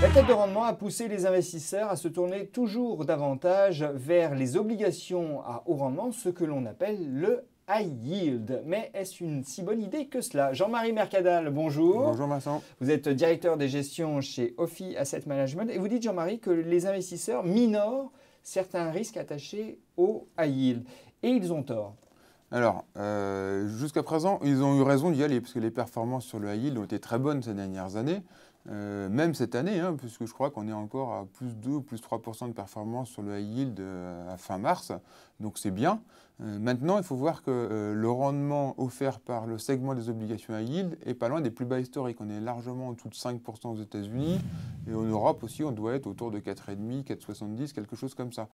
La tête de rendement a poussé les investisseurs à se tourner toujours davantage vers les obligations à haut rendement, ce que l'on appelle le high yield. Mais est-ce une si bonne idée que cela Jean-Marie Mercadal, bonjour. Bonjour Vincent. Vous êtes directeur des gestions chez Offi Asset Management et vous dites Jean-Marie que les investisseurs minorent certains risques attachés au high yield. Et ils ont tort. Alors, euh, jusqu'à présent, ils ont eu raison d'y aller, parce que les performances sur le high yield ont été très bonnes ces dernières années. Euh, même cette année, hein, puisque je crois qu'on est encore à plus 2 plus 3% de performance sur le high yield euh, à fin mars, donc c'est bien. Euh, maintenant, il faut voir que le rendement offert par le segment des obligations high yield est pas loin des plus bas historiques. On est largement en dessous de 5% aux États-Unis et en Europe aussi, on doit être autour de 4,5, 4,70, quelque chose comme ça.